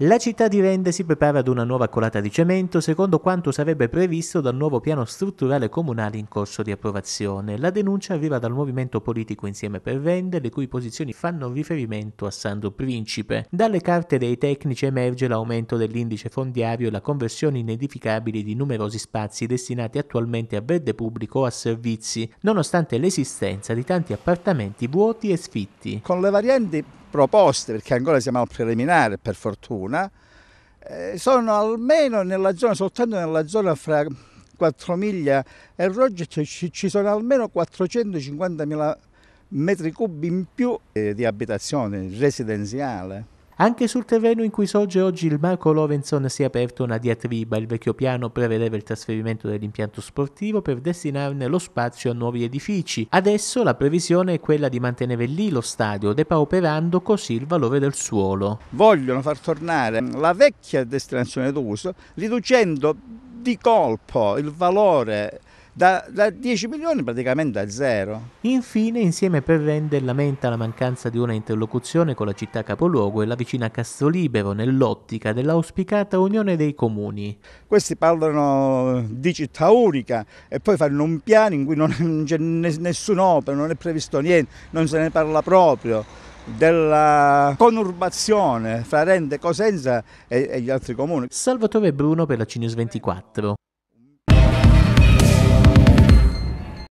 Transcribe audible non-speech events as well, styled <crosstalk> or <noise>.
La città di Rende si prepara ad una nuova colata di cemento secondo quanto sarebbe previsto dal nuovo piano strutturale comunale in corso di approvazione. La denuncia arriva dal movimento politico Insieme per Rende, le cui posizioni fanno riferimento a Sandro Principe. Dalle carte dei tecnici emerge l'aumento dell'indice fondiario e la conversione in edificabili di numerosi spazi destinati attualmente a verde pubblico o a servizi, nonostante l'esistenza di tanti appartamenti vuoti e sfitti. Con le varianti proposte, perché ancora siamo al preliminare per fortuna, eh, sono almeno nella zona, soltanto nella zona fra miglia e Roget ci, sono almeno 450.000 metri cubi in più eh, di abitazione residenziale. Anche sul terreno in cui sorge oggi il Marco Lorenson si è aperta una diatriba. Il vecchio piano prevedeva il trasferimento dell'impianto sportivo per destinarne lo spazio a nuovi edifici. Adesso la previsione è quella di mantenere lì lo stadio, depauperando così il valore del suolo. Vogliono far tornare la vecchia destinazione d'uso riducendo di colpo il valore da, da 10 milioni praticamente a zero. Infine, insieme per Rende lamenta la mancanza di una interlocuzione con la città capoluogo e la vicina Castolibero nell'ottica dell'auspicata unione dei comuni. Questi parlano di città unica e poi fanno un piano in cui non <laughs> c'è nessun'opera, non è previsto niente, non se ne parla proprio della conurbazione fra Rende, Cosenza e, e, gli altri comuni. Salvatore Bruno per la Cinius 24.